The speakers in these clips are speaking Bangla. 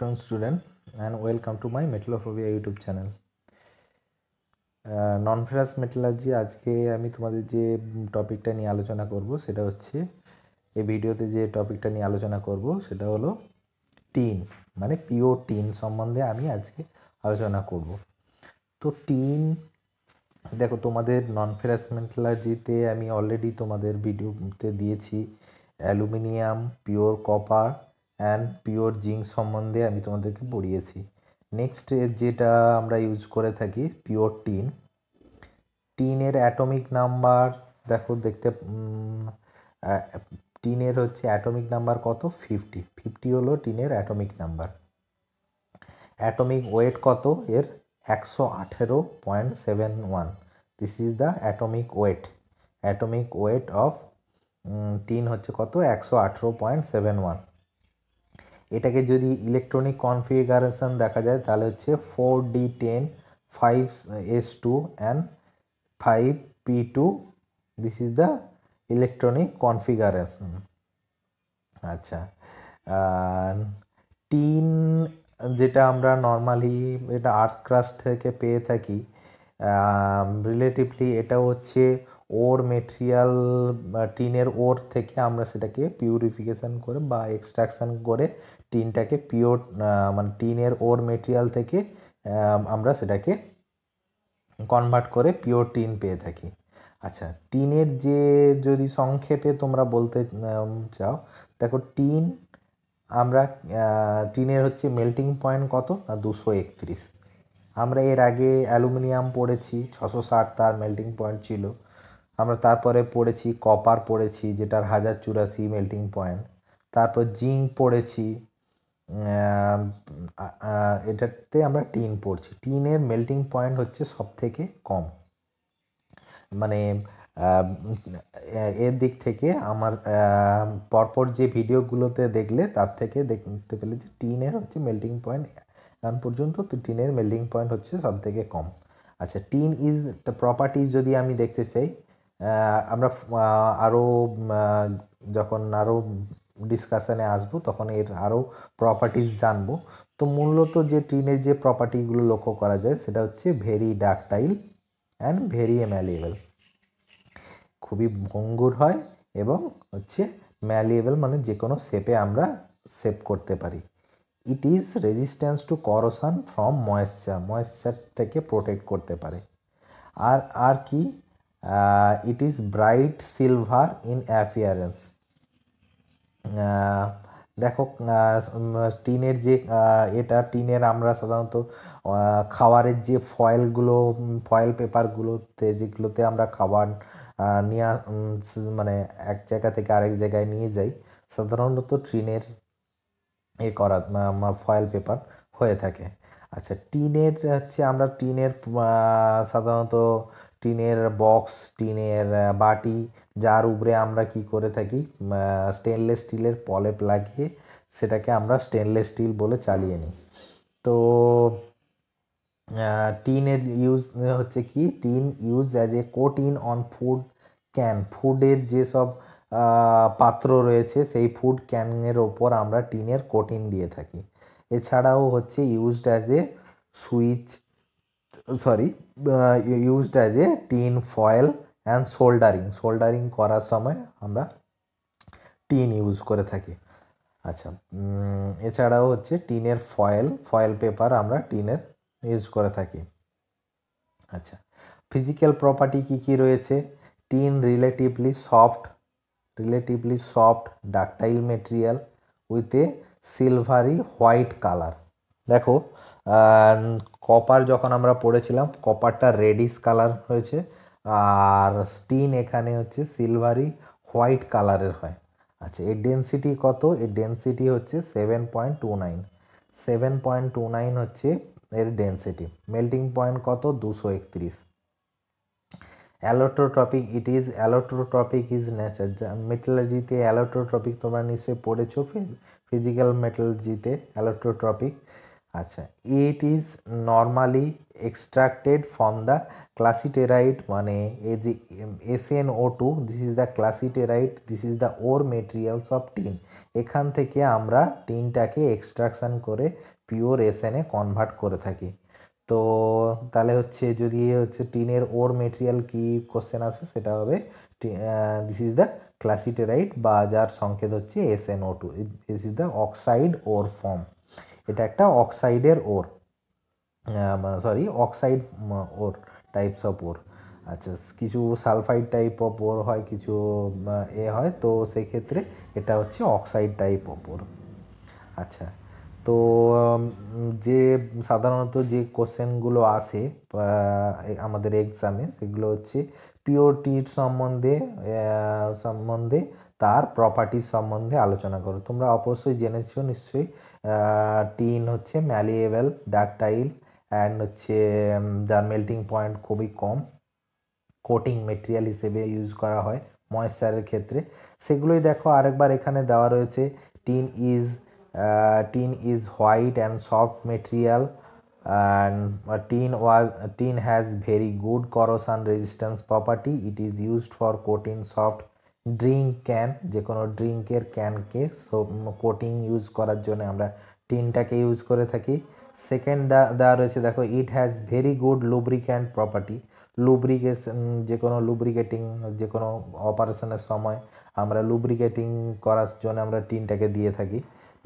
afternoon student and welcome to my metallophobia YouTube channel non ferrous metallurgy আজকে আমি তোমাদের যে টপিকটা নিয়ে আলোচনা করব সেটা হচ্ছে এই ভিডিওতে যে টপিকটা নিয়ে আলোচনা করব সেটা হলো টিন মানে পিওর টিন সম্বন্ধে আমি আজকে আলোচনা করব তো টিন দেখো তোমাদের নন ফেরাস মেটালার্জিতে আমি অলরেডি তোমাদের ভিডিওতে দিয়েছি aluminium pure copper and pure zinc সম্বন্ধে আমি তোমাদেরকে পড়িয়েছি নেক্সট যেটা আমরা ইউজ করে থাকি পিওর টিন টিনের অ্যাটমিক নাম্বার দেখো দেখতে টিনের হচ্ছে অ্যাটমিক নাম্বার কত ফিফটি ফিফটি হলো টিনের অ্যাটমিক নাম্বার অ্যাটমিক ওয়েট কত এর একশো আঠেরো point seven one this is the atomic weight atomic weight of tin হচ্ছে কত একশো আঠেরো পয়েন্ট সেভেন ওয়ান এটাকে যদি ইলেকট্রনিক কনফিগারেশন দেখা যায় তাহলে হচ্ছে four d ten five s two and five p two this is the electronic configuration আচ্ছা টিন যেটা আমরা নর্মালি এটা আর্থ ক্রাস্ট থেকে পেয়ে থাকি রিলেটিভলি এটা হচ্ছে ওর মেটেরিয়াল টিনের ওর থেকে আমরা সেটাকে পিউরিফিকেশান করে বা এক্সট্রাকশান করে টিনটাকে পিওর মানে টিনের ওর মেটেরিয়াল থেকে আমরা সেটাকে কনভার্ট করে পিওর টিন পেয়ে থাকি আচ্ছা টিনের যে যদি সংক্ষেপে তোমরা বলতে চাও দেখো টিন আমরা টিনের হচ্ছে মেল্টিং পয়েন্ট কত না দুশো একত্রিশ আমরা এর আগে অ্যালুমিনিয়াম পড়েছি ছশো ষাট তার মেল্টিং পয়েন্ট ছিল আমরা তারপরে পড়েছি কপার পড়েছি যেটার হাজার চুরাশি মেল্টিং পয়েন্ট তারপর জিঙ্ক পড়েছি এটাতে আমরা টিন পড়ছি টিনের মেল্টিং পয়েন্ট হচ্ছে সব থেকে কম মানে এর দিক থেকে আমার পরপর যে ভিডিওগুলোতে দেখলে তার থেকে দেখতে পেলে যে টিনের হচ্ছে মেল্টিং পয়েন্ট নাম পর্যন্ত তো টিনের মেল্টিং পয়েন্ট হচ্ছে সব থেকে কম আচ্ছা টিন ইজ দ্য প্রপার্টিজ যদি আমি দেখতে চাই আমরা আরও যখন আরও ডিসকাশানে আসবো তখন এর আরও প্রপার্টিজ জানবো তো মূলত যে টিনের যে প্রপার্টিগুলো লক্ষ্য করা যায় সেটা হচ্ছে very ductile and very malleable খুবই ভঙ্গুর হয় এবং হচ্ছে ম্যালিয়েবল মানে যে কোনো শেপে আমরা সেভ করতে পারি it is resistance to corrosion from moisture moisture থেকে প্রোটেক্ট করতে পারে আর আর কি it is bright silver in appearance দেখো টিনের যে এটা টিনের আমরা সাধারণত খাবারের যে ফয়েলগুলো ফয়েল পেপারগুলোতে যেগুলোতে আমরা খাবার নিয়ে মানে এক জায়গা থেকে আরেক জায়গায় নিয়ে যাই সাধারণত ট্রেনের এ করা ফয়েল পেপার হয়ে থাকে আচ্ছা টিনের হচ্ছে আমরা টিনের সাধারণত টিনের বক্স টিনের বাটি যার উপরে আমরা কি করে থাকি স্টেনলেস স্টিলের পলেপ লাগিয়ে সেটাকে আমরা স্টেনলেস স্টিল বলে চালিয়ে নিই তো টিনের ইউজ হচ্ছে কি tin use as a coating on food can ফুডের যেসব পাত্র রয়েছে সেই ফুড ক্যানের ওপর আমরা টিনের কোটিন দিয়ে থাকি এছাড়াও হচ্ছে used as a switch sorry used as a tin foil and soldering soldering করার সময় আমরা টিন ইউজ করে থাকি আচ্ছা এছাড়াও হচ্ছে টিনের ফয়েল ফয়েল পেপার আমরা টিনের ইউজ করে থাকি আচ্ছা ফিজিক্যাল প্রপার্টি কী কী রয়েছে tin relatively soft relatively soft ductile material with a silvery white colour দেখো কপার যখন আমরা পড়েছিলাম কপারটা রেডিশ কালার হয়েছে আর স্টিন এখানে হচ্ছে সিলভারি হোয়াইট কালারের হয় আচ্ছা এর ডেন্সিটি কত এর ডেন্সিটি হচ্ছে seven point two nine seven point two nine হচ্ছে এর ডেন্সিটি মেল্টিং পয়েন্ট কত দুশো একত্রিশ allotropic it is allotropic is nature মেটালজিতে অ্যালোট্রোট্রপিক তোমরা নিশ্চয়ই পড়েছো ফিজিক্যাল মেটালজিতে অ্যালোট্রোট্রপিক আচ্ছা it is normally extracted from the cassiterite মানে এ যে SN O two this is the cassiterite this is the ore materials of tin এখান থেকে আমরা টিনটাকে এক্সট্রাকশান করে পিওর এসএনে কনভার্ট করে থাকি তো তাহলে হচ্ছে যদি হচ্ছে টিনের ওর মেটেরিয়াল কি কোশ্চেন আসে সেটা হবে দিস ইজ দ্য ক্লাসিটেরাইট বা যার সংকেত হচ্ছে S N O two this is the oxide ore form এটা একটা অক্সাইডের ore sorry oxide ore types of ore আচ্ছা কিছু সালফাইড টাইপ অফ ওর হয় কিছু এ হয় তো সেক্ষেত্রে এটা হচ্ছে অক্সাইড টাইপ অফ ওর আচ্ছা তো যে সাধারণত যে কোশ্চেনগুলো আসে আমাদের এক্সামে সেগুলো হচ্ছে পিওরটির সম্বন্ধে সম্বন্ধে তার প্রপার্টির সম্বন্ধে আলোচনা করো তোমরা অবশ্যই জেনেছো নিশ্চয়ই টিন হচ্ছে ম্যালিয়েবল ডাকটাইল অ্যান্ড হচ্ছে যার মেল্টিং পয়েন্ট খুবই কম কোটিং মেটেরিয়াল হিসেবে ইউজ করা হয় ময়েশ্চারের ক্ষেত্রে সেগুলোই দেখো আরেকবার এখানে দেওয়া রয়েছে tin is Uh, tin is white and soft material and uh, tin was tin has very good corrosion resistance property it is used for coating soft drink can যে কোনো ড্রিঙ্কের ক্যানকে সো কোটিং ইউজ করার জন্য আমরা টিনটাকে ইউজ করে থাকি সেকেন্ড দেওয়া রয়েছে দেখো it has very good lubricant property lubrication যে কোনো লুব্রিকেটিং যে কোনো অপারেশনের সময় আমরা লুব্রিকেটিং করার জন্য আমরা টিনটাকে দিয়ে থাকি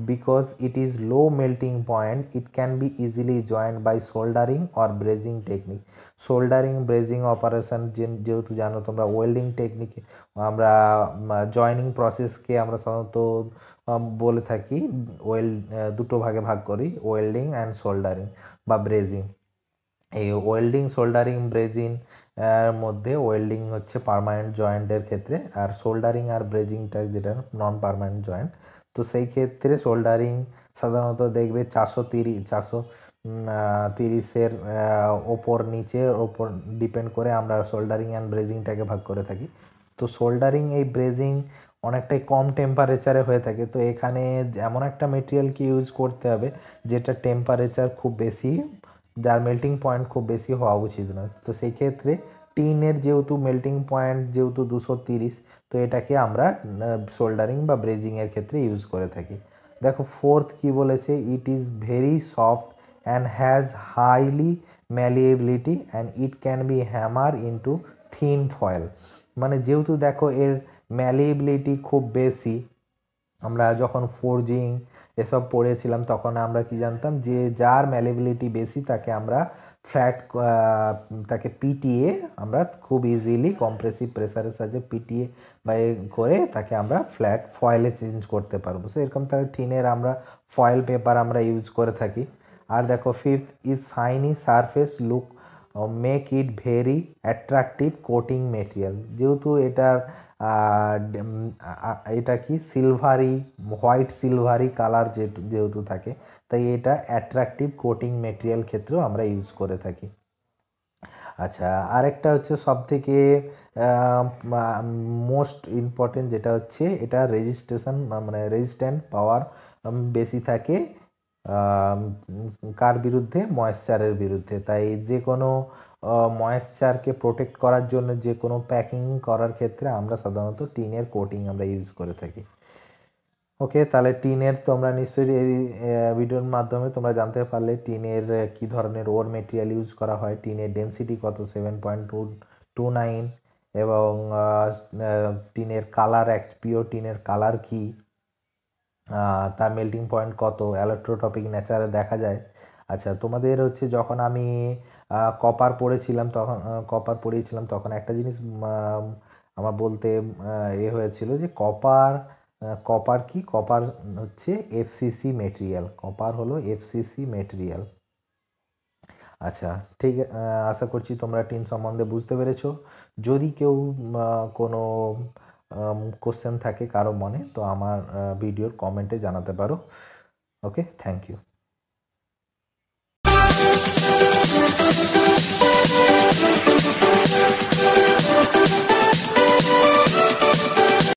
because it is low melting point it can be easily joined by soldering or brazing technique soldering brazing operation যেহেতু জানো তোমরা ওয়েল্ডিং টেকনিকে আমরা জয়নিং প্রসেসকে আমরা সাধারণত বলে থাকি ওয়েল দুটো ভাগে ভাগ করি ওয়েল্ডিং অ্যান্ড সোল্ডারিং বা ব্রেজিং এই ওয়েল্ডিং সোল্ডারিং ব্রেজিং মধ্যে ওয়েল্ডিং হচ্ছে পারমানেন্ট জয়েন্টের ক্ষেত্রে আর সোল্ডারিং আর ব্রেজিংটা যেটা নন পারমানেন্ট জয়েন্ট তো সেই ক্ষেত্রে সোল্ডারিং সাধারণত দেখবে চারশো তিরিশ চারশো তিরিশের ওপর নিচে ওপর ডিপেন্ড করে আমরা সোল্ডারিং অ্যান্ড ব্রেজিংটাকে ভাগ করে থাকি তো সোল্ডারিং এই ব্রেজিং অনেকটাই কম টেম্পারেচারে হয়ে থাকে তো এখানে এমন একটা মেটেরিয়ালকে ইউজ করতে হবে যেটা টেম্পারেচার খুব বেশি যার মেল্টিং পয়েন্ট খুব বেশি হওয়া উচিত নয় তো সেই ক্ষেত্রে টিনের যেহেতু মেল্টিং পয়েন্ট যেহেতু দুশো তিরিশ তো এটাকে আমরা সোল্ডারিং বা ব্রেজিংয়ের ক্ষেত্রে ইউজ করে থাকি দেখো ফোর্থ কি বলেছে it is very soft and has highly malleability and it can be hammer into thin foil মানে যেহেতু দেখো এর ম্যালিয়েবিলিটি খুব বেশি আমরা যখন ফোরজিং এসব পড়েছিলাম তখন আমরা কি জানতাম যে যার ম্যালেবিলিটি বেশি তাকে আমরা ফ্ল্যাট তাকে পিটিয়ে আমরা খুব ইজিলি কম্প্রেসিভ প্রেসারের সাহায্যে পিটিয়ে বা করে তাকে আমরা ফ্ল্যাট ফয়েলে চেঞ্জ করতে পারবো সেরকম এরকম তার টিনের আমরা ফয়েল পেপার আমরা ইউজ করে থাকি আর দেখো fifth is shiny surface look make it very attractive coating material যেহেতু এটার এটা কি সিলভারি হোয়াইট সিলভারি কালার যেহেতু থাকে তাই এটা অ্যাট্রাকটিভ কোটিং মেটেরিয়াল ক্ষেত্রেও আমরা ইউজ করে থাকি আচ্ছা আরেকটা হচ্ছে সবথেকে মোস্ট ইম্পর্টেন্ট যেটা হচ্ছে এটা রেজিস্ট্রেশন মানে রেজিস্ট্যান্ট পাওয়ার বেশি থাকে কার বিরুদ্ধে ময়েশ্চারের বিরুদ্ধে তাই যে কোনো ময়েশ্চারকে প্রোটেক্ট করার জন্য যে কোনো প্যাকিং করার ক্ষেত্রে আমরা সাধারণত টিনের কোটিং আমরা ইউজ করে থাকি ওকে তাহলে টিনের তোমরা নিশ্চয়ই এই ভিডিওর মাধ্যমে তোমরা জানতে পারলে টিনের কী ধরনের ওর মেটেরিয়াল ইউজ করা হয় টিনের ডেন্সিটি কত seven point two two nine এবং টিনের কালার এক পিওর টিনের কালার কী তার মেল্টিং পয়েন্ট কত অ্যালেকট্রোটপিক নেচারে দেখা যায় আচ্ছা তোমাদের হচ্ছে যখন আমি কপার পড়েছিলাম তখন কপার পড়িয়েছিলাম তখন একটা জিনিস আমার বলতে এ হয়েছিল যে কপার কপার কি কপার হচ্ছে এফসিসি মেটেরিয়াল কপার হলো এফসিসি মেটেরিয়াল আচ্ছা ঠিক আশা করছি তোমরা টিন সম্বন্ধে বুঝতে পেরেছো যদি কেউ কোনো কোশ্চেন থাকে কারো মনে তো আমার ভিডিওর কমেন্টে জানাতে পারো okay thank you Thank you.